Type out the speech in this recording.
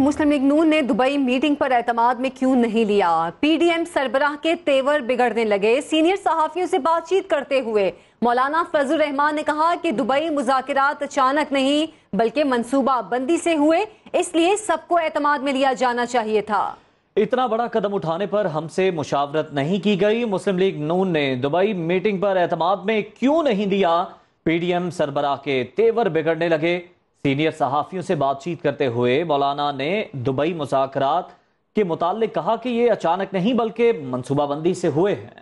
मुस्लिम league नून ने Dubai meeting पर एतमाद में क्यों नहीं लिया पीडीएम सरबराह के तेवर बिगड़ने लगे सीनियर सहाफियों से बातचीत करते हुए मौलाना फजल रहमान ने कहा कि दुबई मुजाकिरात अचानक नहीं बल्कि मनसूबा बंदी से हुए इसलिए सबको एतमाद में लिया जाना चाहिए था इतना बड़ा कदम उठाने पर हमसे मुशावरत नहीं की गई मुस्लिम लीग नून ने दुबई मीटिंग पर एतमाद में क्यों नहीं दिया पीडीएम सरबराह के तेवर बिगड़ने लगे सीनियर सहाफ़ियों से बातचीत करते हुए मौलाना ने दुबई मुजाकर के मुतालिक कहा कि ये अचानक नहीं बल्कि मनसूबाबंदी से हुए हैं